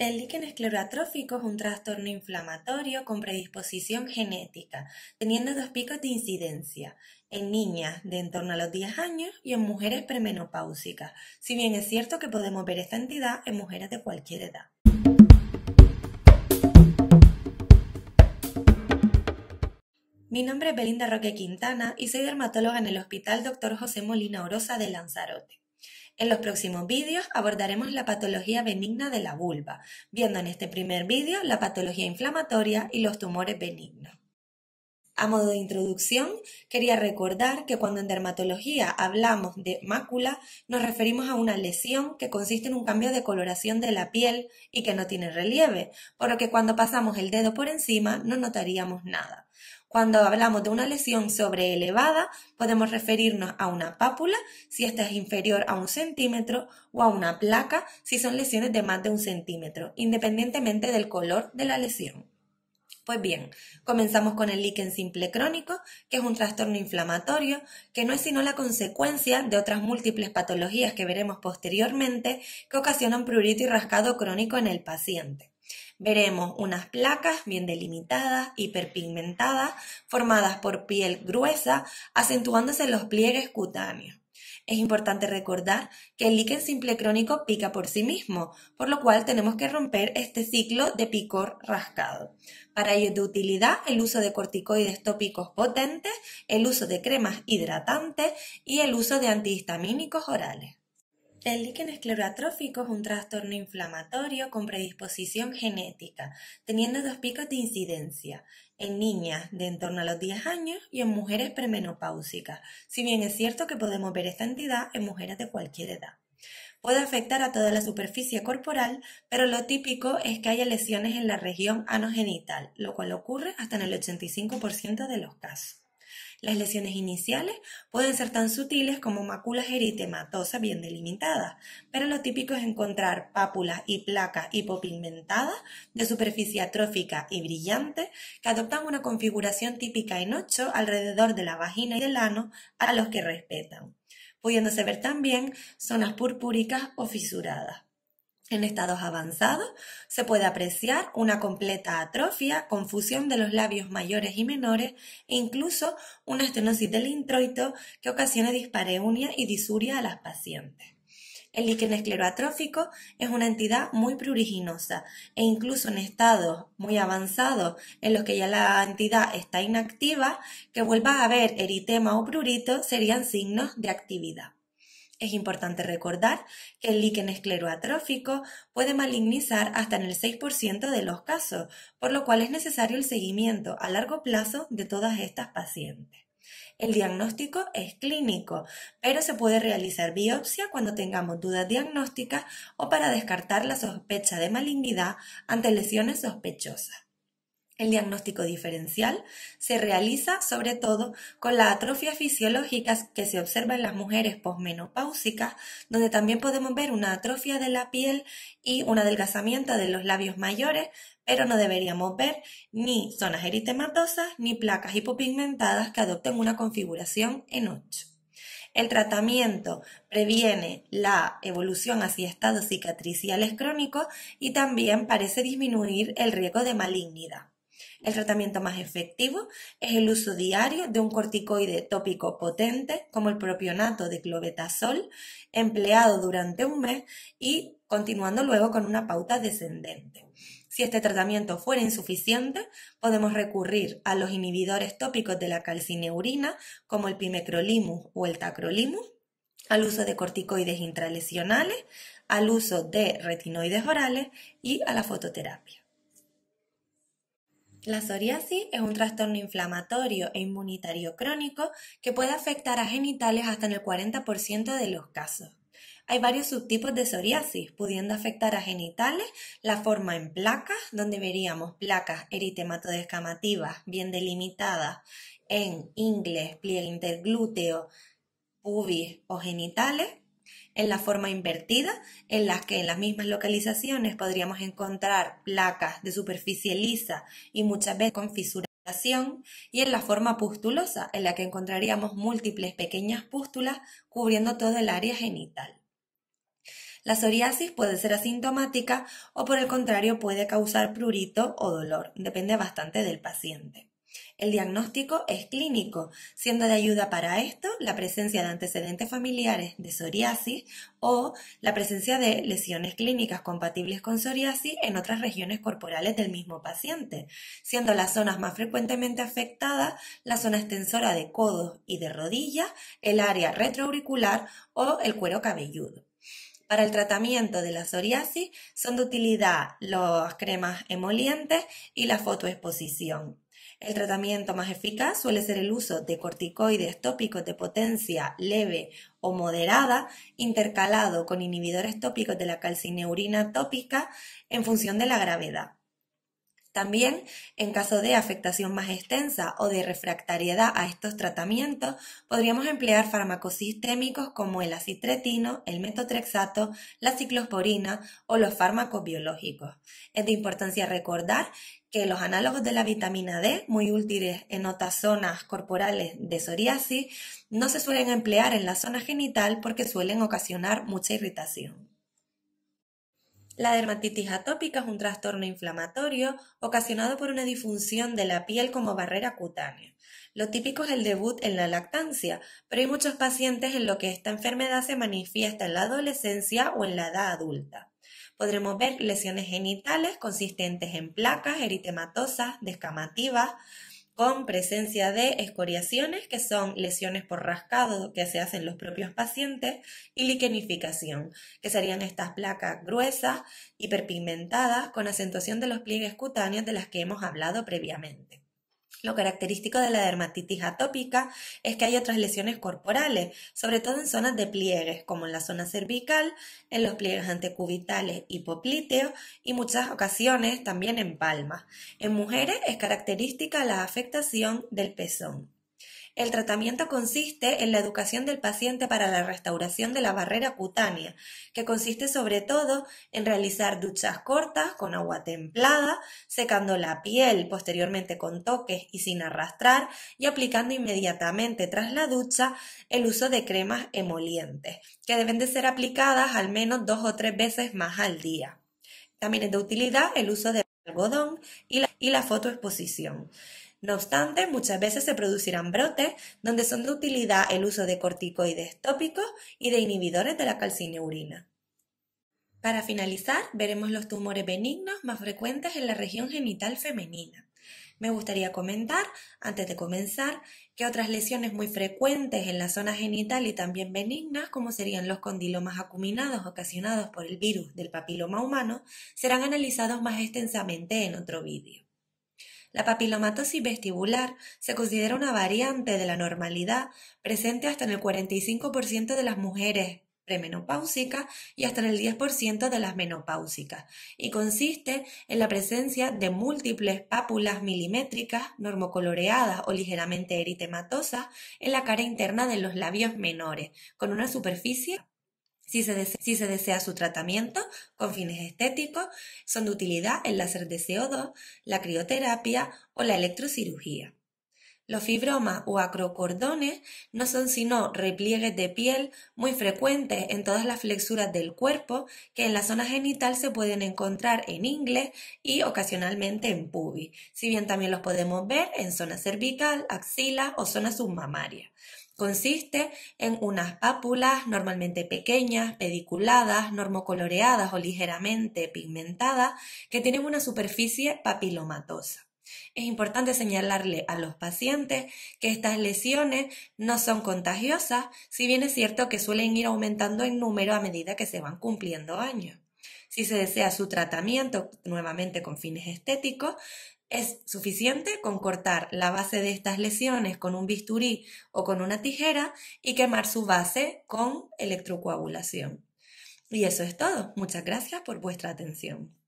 El líquen esclerotrófico es un trastorno inflamatorio con predisposición genética, teniendo dos picos de incidencia, en niñas de en torno a los 10 años y en mujeres premenopáusicas, si bien es cierto que podemos ver esta entidad en mujeres de cualquier edad. Mi nombre es Belinda Roque Quintana y soy dermatóloga en el Hospital Dr. José Molina Orosa de Lanzarote. En los próximos vídeos abordaremos la patología benigna de la vulva, viendo en este primer vídeo la patología inflamatoria y los tumores benignos. A modo de introducción, quería recordar que cuando en dermatología hablamos de mácula, nos referimos a una lesión que consiste en un cambio de coloración de la piel y que no tiene relieve, por lo que cuando pasamos el dedo por encima no notaríamos nada. Cuando hablamos de una lesión sobre elevada podemos referirnos a una pápula si esta es inferior a un centímetro o a una placa si son lesiones de más de un centímetro, independientemente del color de la lesión. Pues bien, comenzamos con el líquen simple crónico, que es un trastorno inflamatorio, que no es sino la consecuencia de otras múltiples patologías que veremos posteriormente que ocasionan prurito y rascado crónico en el paciente veremos unas placas bien delimitadas, hiperpigmentadas, formadas por piel gruesa, acentuándose los pliegues cutáneos. Es importante recordar que el líquen simple crónico pica por sí mismo, por lo cual tenemos que romper este ciclo de picor rascado. Para ello es de utilidad el uso de corticoides tópicos potentes, el uso de cremas hidratantes y el uso de antihistamínicos orales. El líquen esclerotrófico es un trastorno inflamatorio con predisposición genética, teniendo dos picos de incidencia, en niñas de en torno a los 10 años y en mujeres premenopáusicas, si bien es cierto que podemos ver esta entidad en mujeres de cualquier edad. Puede afectar a toda la superficie corporal, pero lo típico es que haya lesiones en la región anogenital, lo cual ocurre hasta en el 85% de los casos. Las lesiones iniciales pueden ser tan sutiles como máculas eritematosas bien delimitadas, pero lo típico es encontrar pápulas y placas hipopigmentadas de superficie atrófica y brillante que adoptan una configuración típica en ocho alrededor de la vagina y del ano a los que respetan, pudiéndose ver también zonas purpúricas o fisuradas. En estados avanzados se puede apreciar una completa atrofia, confusión de los labios mayores y menores e incluso una estenosis del introito que ocasiona dispareunia y disuria a las pacientes. El líquen escleroatrófico es una entidad muy pruriginosa e incluso en estados muy avanzados en los que ya la entidad está inactiva, que vuelva a haber eritema o prurito serían signos de actividad. Es importante recordar que el líquen escleroatrófico puede malignizar hasta en el 6% de los casos, por lo cual es necesario el seguimiento a largo plazo de todas estas pacientes. El diagnóstico es clínico, pero se puede realizar biopsia cuando tengamos dudas diagnósticas o para descartar la sospecha de malignidad ante lesiones sospechosas. El diagnóstico diferencial se realiza sobre todo con la atrofia fisiológicas que se observa en las mujeres posmenopáusicas, donde también podemos ver una atrofia de la piel y un adelgazamiento de los labios mayores, pero no deberíamos ver ni zonas eritematosas ni placas hipopigmentadas que adopten una configuración en 8. El tratamiento previene la evolución hacia estados cicatriciales crónicos y también parece disminuir el riesgo de malignidad. El tratamiento más efectivo es el uso diario de un corticoide tópico potente, como el propionato de clobetasol, empleado durante un mes y continuando luego con una pauta descendente. Si este tratamiento fuera insuficiente, podemos recurrir a los inhibidores tópicos de la calcineurina, como el pimecrolimus o el tacrolimus, al uso de corticoides intralesionales, al uso de retinoides orales y a la fototerapia. La psoriasis es un trastorno inflamatorio e inmunitario crónico que puede afectar a genitales hasta en el 40% de los casos. Hay varios subtipos de psoriasis, pudiendo afectar a genitales, la forma en placas, donde veríamos placas eritematodescamativas bien delimitadas en ingles, pliegue interglúteo, pubis o genitales, en la forma invertida, en las que en las mismas localizaciones podríamos encontrar placas de superficie lisa y muchas veces con fisuración, y en la forma pustulosa, en la que encontraríamos múltiples pequeñas pústulas cubriendo todo el área genital. La psoriasis puede ser asintomática o por el contrario puede causar prurito o dolor, depende bastante del paciente. El diagnóstico es clínico, siendo de ayuda para esto la presencia de antecedentes familiares de psoriasis o la presencia de lesiones clínicas compatibles con psoriasis en otras regiones corporales del mismo paciente, siendo las zonas más frecuentemente afectadas la zona extensora de codos y de rodillas, el área retroauricular o el cuero cabelludo. Para el tratamiento de la psoriasis son de utilidad las cremas emolientes y la fotoexposición. El tratamiento más eficaz suele ser el uso de corticoides tópicos de potencia leve o moderada, intercalado con inhibidores tópicos de la calcineurina tópica en función de la gravedad. También, en caso de afectación más extensa o de refractariedad a estos tratamientos, podríamos emplear fármacos sistémicos como el acitretino, el metotrexato, la ciclosporina o los fármacos biológicos. Es de importancia recordar que los análogos de la vitamina D, muy útiles en otras zonas corporales de psoriasis, no se suelen emplear en la zona genital porque suelen ocasionar mucha irritación. La dermatitis atópica es un trastorno inflamatorio ocasionado por una disfunción de la piel como barrera cutánea. Lo típico es el debut en la lactancia, pero hay muchos pacientes en los que esta enfermedad se manifiesta en la adolescencia o en la edad adulta. Podremos ver lesiones genitales consistentes en placas eritematosas, descamativas, con presencia de escoriaciones, que son lesiones por rascado que se hacen los propios pacientes, y liquenificación, que serían estas placas gruesas, hiperpigmentadas, con acentuación de los pliegues cutáneos de las que hemos hablado previamente. Lo característico de la dermatitis atópica es que hay otras lesiones corporales, sobre todo en zonas de pliegues, como en la zona cervical, en los pliegues antecubitales y y muchas ocasiones también en palmas. En mujeres es característica la afectación del pezón. El tratamiento consiste en la educación del paciente para la restauración de la barrera cutánea, que consiste sobre todo en realizar duchas cortas con agua templada, secando la piel posteriormente con toques y sin arrastrar y aplicando inmediatamente tras la ducha el uso de cremas emolientes, que deben de ser aplicadas al menos dos o tres veces más al día. También es de utilidad el uso de algodón y la, y la fotoexposición. No obstante, muchas veces se producirán brotes donde son de utilidad el uso de corticoides tópicos y de inhibidores de la calcineurina. Para finalizar, veremos los tumores benignos más frecuentes en la región genital femenina. Me gustaría comentar, antes de comenzar, que otras lesiones muy frecuentes en la zona genital y también benignas, como serían los condilomas acuminados ocasionados por el virus del papiloma humano, serán analizados más extensamente en otro vídeo. La papilomatosis vestibular se considera una variante de la normalidad presente hasta en el 45% de las mujeres premenopáusicas y hasta en el 10% de las menopáusicas, y consiste en la presencia de múltiples pápulas milimétricas, normocoloreadas o ligeramente eritematosas en la cara interna de los labios menores, con una superficie si se, desea, su tratamiento con fines estéticos, son de utilidad el láser de CO2, la crioterapia o la electrocirugía. Los fibromas o acrocordones no son sino repliegues de piel muy frecuentes en todas las flexuras del cuerpo que en la zona genital se pueden encontrar en ingles y ocasionalmente en pubis, si bien también los podemos ver en zona cervical, axila o zona submamaria. Consiste en unas pápulas normalmente pequeñas, pediculadas, normocoloreadas o ligeramente pigmentadas que tienen una superficie papilomatosa. Es importante señalarle a los pacientes que estas lesiones no son contagiosas, si bien es cierto que suelen ir aumentando en número a medida que se van cumpliendo años. Si se desea su tratamiento nuevamente con fines estéticos, es suficiente con cortar la base de estas lesiones con un bisturí o con una tijera y quemar su base con electrocoagulación. Y eso es todo. Muchas gracias por vuestra atención.